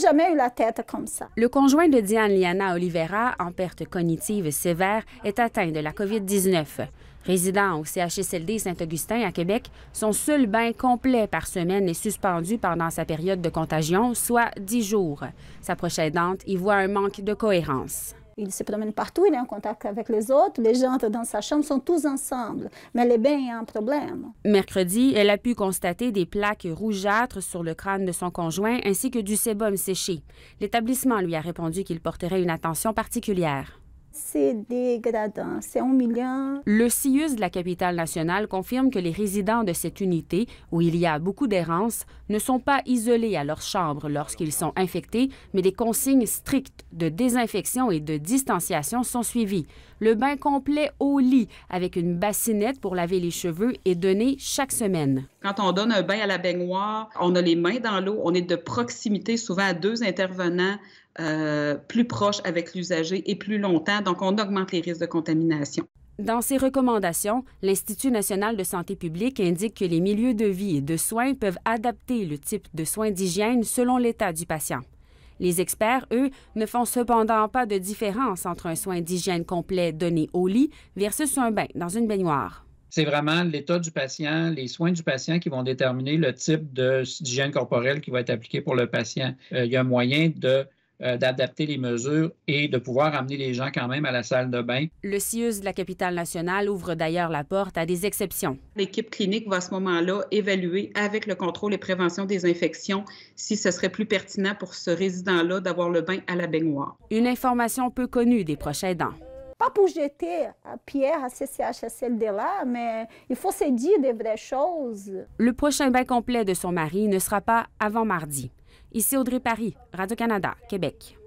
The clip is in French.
jamais eu la tête comme ça. Le conjoint de Diane Liana Oliveira, en perte cognitive sévère, est atteint de la COVID-19. Résident au CHSLD Saint-Augustin à Québec, son seul bain complet par semaine est suspendu pendant sa période de contagion, soit 10 jours. Sa prochaine dente y voit un manque de cohérence. Il se promène partout, il est en contact avec les autres. Les gens entrent dans sa chambre, sont tous ensemble. Mais elle est bien un problème. Mercredi, elle a pu constater des plaques rougeâtres sur le crâne de son conjoint ainsi que du sébum séché. L'établissement lui a répondu qu'il porterait une attention particulière. C'est dégradant, c'est humiliant. Le CIUS de la capitale nationale confirme que les résidents de cette unité, où il y a beaucoup d'errance, ne sont pas isolés à leur chambre lorsqu'ils sont infectés, mais des consignes strictes de désinfection et de distanciation sont suivies. Le bain complet au lit, avec une bassinette pour laver les cheveux, est donné chaque semaine. Quand on donne un bain à la baignoire, on a les mains dans l'eau, on est de proximité, souvent à deux intervenants euh, plus proche avec l'usager et plus longtemps. Donc, on augmente les risques de contamination. Dans ses recommandations, l'Institut national de santé publique indique que les milieux de vie et de soins peuvent adapter le type de soins d'hygiène selon l'état du patient. Les experts, eux, ne font cependant pas de différence entre un soin d'hygiène complet donné au lit versus un bain dans une baignoire. C'est vraiment l'état du patient, les soins du patient qui vont déterminer le type d'hygiène corporelle qui va être appliqué pour le patient. Euh, il y a un moyen de euh, d'adapter les mesures et de pouvoir amener les gens quand même à la salle de bain. Le CIUS de la capitale nationale ouvre d'ailleurs la porte à des exceptions. L'équipe clinique va à ce moment-là évaluer avec le contrôle et prévention des infections si ce serait plus pertinent pour ce résident-là d'avoir le bain à la baignoire. Une information peu connue des prochains dents. pas pour jeter à euh, pierre à ces de là mais il faut se dire des vraies choses. Le prochain bain complet de son mari ne sera pas avant mardi. Ici Audrey Paris, Radio-Canada, Québec.